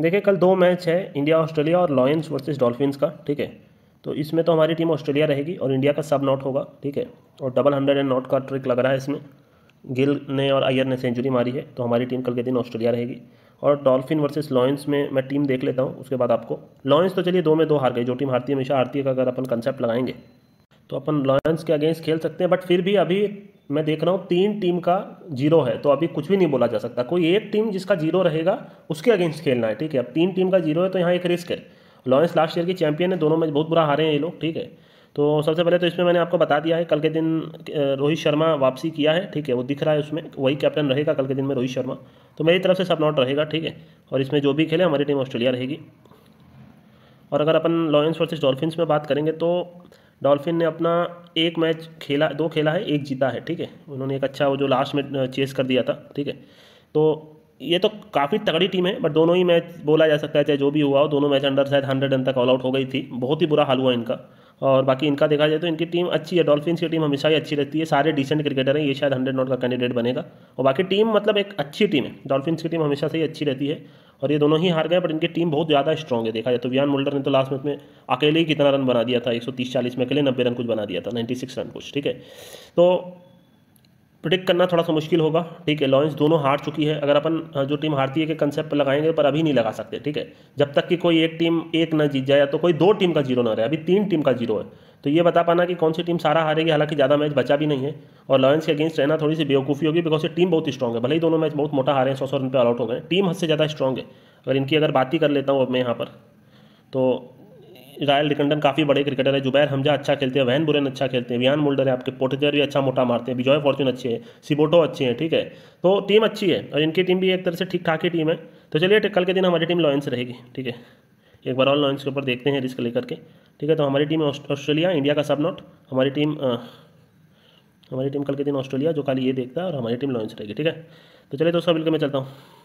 देखिए कल दो मैच है इंडिया ऑस्ट्रेलिया और लॉयंस वर्सेस डॉल्फिन्स का ठीक है तो इसमें तो हमारी टीम ऑस्ट्रेलिया रहेगी और इंडिया का सब नॉट होगा ठीक है और डबल हंड्रेड एंड नॉट का ट्रिक लग रहा है इसमें गिल ने और अयर ने सेंचुरी मारी है तो हमारी टीम कल के दिन ऑस्ट्रेलिया रहेगी और डॉल्फिन वर्सेस लॉयंस में मैं टीम देख लेता हूँ उसके बाद आपको लॉयंस तो चलिए दो में दो हार गई जो टीम हारती है हमेशा हारती है अगर अपन कंसेप्ट लगाएंगे तो अपन लॉयंस के अगेंस्ट खेल सकते हैं बट फिर भी अभी मैं देख रहा हूँ तीन टीम का जीरो है तो अभी कुछ भी नहीं बोला जा सकता कोई एक टीम जिसका जीरो रहेगा उसके अगेंस्ट खेलना है ठीक है अब तीन टीम का जीरो है तो यहाँ एक रिस्क है लॉरेंस लास्ट ईयर की चैंपियन है दोनों मैच बहुत बुरा हारे हैं ये लोग ठीक है तो सबसे पहले तो इसमें मैंने आपको बता दिया है कल के दिन रोहित शर्मा वापसी किया है ठीक है वो दिख रहा है उसमें वही कैप्टन रहेगा कल के दिन में रोहित शर्मा तो मेरी तरफ से सब नॉट रहेगा ठीक है और इसमें जो भी खेले हमारी टीम ऑस्ट्रेलिया रहेगी और अगर अपन लॉयंस वर्सेस डॉल्फिन्स में बात करेंगे तो डॉल्फिन ने अपना एक मैच खेला दो खेला है एक जीता है ठीक है उन्होंने एक अच्छा वो जो लास्ट में चेस कर दिया था ठीक है तो ये तो काफ़ी तगड़ी टीम है बट दोनों ही मैच बोला जा सकता है चाहे जो भी हुआ हो दोनों मैच अंडर शायद हंड्रेड रन तक ऑल आउट हो गई थी बहुत ही बुरा हाल हुआ इनका और बाकी इनका देखा जाए तो इनकी टीम अच्छी है डॉल्फिन की टीम हमेशा ही अच्छी रहती है सारे डिसेंट क्रिकेटर हैं ये शायद हंड्रेड नॉट का कैंडिडेट बनेगा और बाकी टीम मतलब एक अच्छी टीम है डॉल्फिन की टीम हमेशा से ही अच्छी रहती है और ये दोनों ही हार गए बट इनकी टीम बहुत ज़्यादा स्ट्रॉग है देखा जाए तो वियान मोल्डर ने तो लास्ट मैच में अकेले ही कितना रन बना दिया था एक सौ तीस चालीस में अकेले नब्बे रन कुछ बना दिया था नाइन्टी सिक्स रन कुछ ठीक है तो प्रिडिक्ट करना थोड़ा सा मुश्किल होगा ठीक है लॉयंस दोनों हार चुकी है अगर अपन जो टीम हारती है के कंसेप्ट लगाएंगे पर अभी नहीं लगा सकते ठीक है जब तक कि कोई एक टीम एक ना जीत जाए तो कोई दो टीम का जीरो ना रहे अभी तीन टीम का जीरो है तो ये बता पाना कि कौन सी टीम सारा हारेगी हालांकि ज़्यादा मैच बचा भी नहीं है और लॉयंस के अगेंस्ट रहना थोड़ी सी बेवकूफ़ी होगी बिकॉज ये टीम बहुत स्ट्रॉग है भले ही दोनों मैच बहुत मोटा हारे हैं सौ सौ रन पे आउट हो गए टीम हद से ज़्यादा स्ट्रॉग है अगर इनकी अगर बात ही कर लेता हूँ अब मैं यहाँ पर तो रायल रिकंडन काफ़ी बड़े क्रिकेटर है जुबैर हमजा अच्छा खेलते हैं वैन बुरन अच्छा खेलते हैं वियान मुल्डर है आपके पोटेजर भी अच्छा मोटा मारते हैं विजॉय फॉर्चून अच्छे हैं सिबोटो अच्छे हैं ठीक है तो टीम अच्छी है और इनकी टीम भी एक तरह से ठीक ठाक ही टीम है तो चलिए कल के दिन हमारी टीम लॉयंस रहेगी ठीक है एक बार ऑल लॉयंस के ऊपर देखते हैं रिस्क लेकर के ठीक है तो हमारी टीम ऑस्ट्रेलिया इंडिया का सब नॉट हमारी टीम हमारी टीम कल के दिन ऑस्ट्रेलिया जो कल ये देखता है और हमारी टीम लॉयस रहेगी ठीक है तो चलिए दोस्तों बिल्कुल मैं चलता हूँ